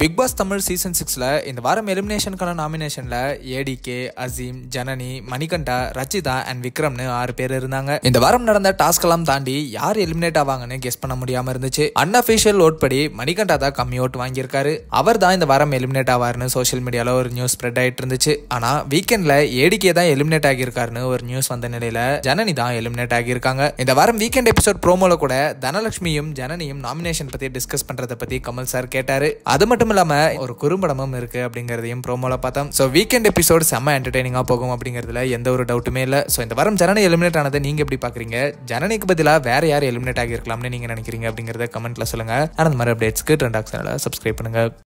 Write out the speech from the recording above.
big pass Tamil season சிக்ஸில் இந்த வாரம் எலிமினேஷனுக்கான நாமினேஷனில் ஏடிகே அசீம் ஜனனி மணிகண்டா ரச்சிதா அண்ட் விக்ரம்னு ஆறு பேர் இருந்தாங்க இந்த வாரம் நடந்த டாஸ்க் எல்லாம் தாண்டி யார் எலிமினேட் ஆவாங்கன்னு கெஸ் பண்ண முடியாமல் இருந்துச்சு அன்அஃபிஷியல் ஓட் படி மணிகண்டா தான் கம்மி ஓட் வாங்கியிருக்காரு அவர் தான் இந்த வாரம் எலிமினேட் ஆவார்னு சோஷியல் மீடியாவில் ஒரு நியூஸ் ஸ்ப்ரெட் ஆகிட்டு இருந்துச்சு ஆனால் வீக்கெண்டில் ஏடிகே தான் எலிமினேட் ஆகியிருக்காருன்னு ஒரு நியூஸ் வந்த நிலையில் ஜனனி தான் எலிமினேட் ஆகியிருக்காங்க இந்த வாரம் வீக்கெண்ட் எபிசோட் ப்ரோமோவில் கூட தனலட்சுமியும் ஜனனியும் நாமினேஷன் பற்றி டிஸ்கஸ் பண்ணுறதை பற்றி கமல் சார் கேட்டார் அது மட்டும் மட்டும் இல்லாமல் ஒரு குறும்படமும் இருக்கு அப்படிங்கிறதையும் ப்ரோமோல பார்த்தோம் ஸோ வீக்கெண்ட் எபிசோட் செம்ம என்டர்டைனிங்காக போகும் அப்படிங்கிறதுல எந்த ஒரு டவுட்டுமே இல்லை ஸோ இந்த வாரம் ஜனனி எலிமினேட் ஆனதை நீங்கள் எப்படி பார்க்குறீங்க ஜனனிக்கு பதிலாக வேற யார் எலிமினேட் ஆகிருக்கலாம்னு நீங்கள் நினைக்கிறீங்க அப்படிங்கிறத கமெண்ட்ல சொல்லுங்க ஆனால் அந்த மாதிரி அப்டேட்ஸ்க்கு ட்ரெண்ட் சப்ஸ்கிரைப் பண்ணுங்க